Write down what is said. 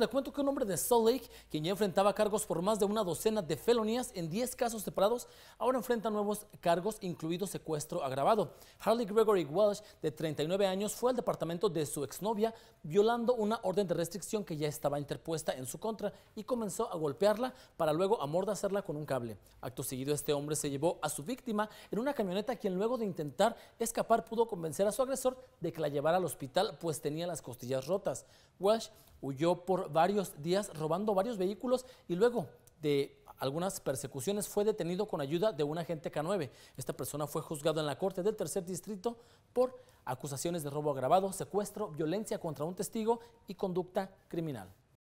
Le cuento que un hombre de Salt Lake, quien ya enfrentaba cargos por más de una docena de felonías en 10 casos separados, ahora enfrenta nuevos cargos, incluido secuestro agravado. Harley Gregory Walsh, de 39 años, fue al departamento de su exnovia violando una orden de restricción que ya estaba interpuesta en su contra y comenzó a golpearla para luego amordazarla con un cable. Acto seguido, este hombre se llevó a su víctima en una camioneta, quien luego de intentar escapar pudo convencer a su agresor de que la llevara al hospital, pues tenía las costillas rotas. Walsh Huyó por varios días robando varios vehículos y luego de algunas persecuciones fue detenido con ayuda de un agente K9. Esta persona fue juzgada en la Corte del Tercer Distrito por acusaciones de robo agravado, secuestro, violencia contra un testigo y conducta criminal.